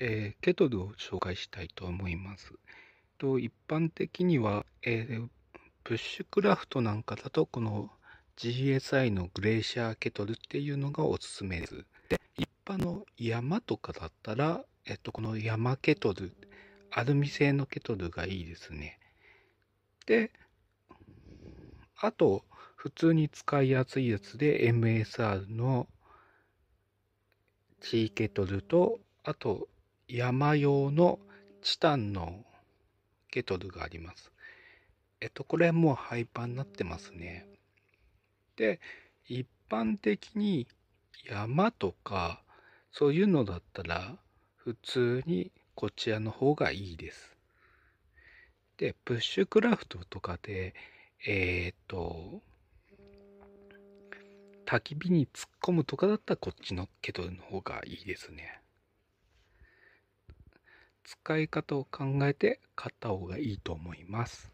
えー、ケトルを紹介したいと思います。と一般的には、えー、ブッシュクラフトなんかだとこの GSI のグレーシャーケトルっていうのがおすすめです。で一般の山とかだったら、えっと、この山ケトルアルミ製のケトルがいいですね。であと普通に使いやすいやつで MSR の G ケトルとあと山用のチタンのケトルがあります。えっと、これもう廃盤になってますね。で、一般的に山とかそういうのだったら普通にこちらの方がいいです。で、プッシュクラフトとかで、えー、っと、焚き火に突っ込むとかだったらこっちのケトルの方がいいですね。使い方を考えて買った方がいいと思います。